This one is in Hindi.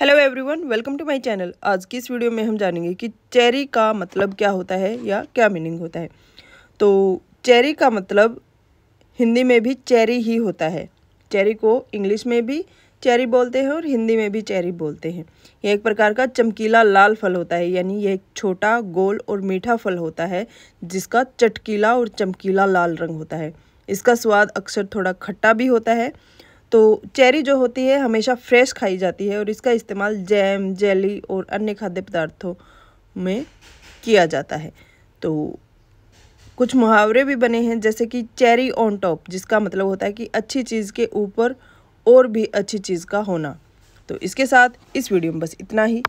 hello everyone welcome to my channel आज की इस वीडियो में हम जानेंगे कि चेरी का मतलब क्या होता है या क्या मीनिंग होता है तो चेरी का मतलब हिंदी में भी चेरी ही होता है चेरी को इंग्लिश में भी चेरी बोलते हैं और हिंदी में भी चेरी बोलते हैं यह एक प्रकार का चमकीला लाल फल होता है यानी यह एक छोटा गोल और मीठा फल होता है जिसका चटकीला और चमकीला लाल रंग होता है इसका स्वाद अक्सर थोड़ा खट्टा भी होता है तो चेरी जो होती है हमेशा फ्रेश खाई जाती है और इसका इस्तेमाल जैम जेली और अन्य खाद्य पदार्थों में किया जाता है तो कुछ मुहावरे भी बने हैं जैसे कि चेरी ऑन टॉप जिसका मतलब होता है कि अच्छी चीज़ के ऊपर और भी अच्छी चीज़ का होना तो इसके साथ इस वीडियो में बस इतना ही